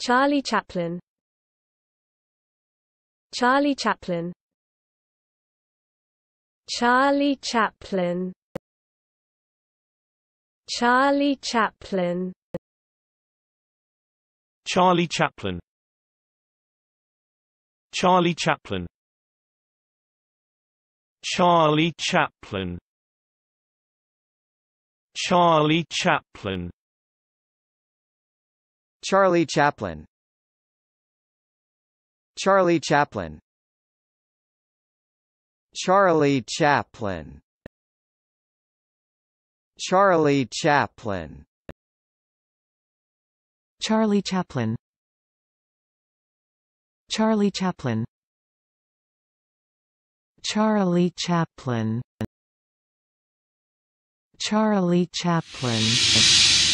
Charlie Chaplin Charlie Chaplin Charlie Chaplin Charlie Chaplin Charlie Chaplin Charlie Chaplin Charlie Chaplin Charlie Chaplin Charlie Chaplin Charlie Chaplin Charlie Chaplin Charlie Chaplin Charlie Chaplin Charlie Chaplin Charlie Chaplin Charlie Chaplin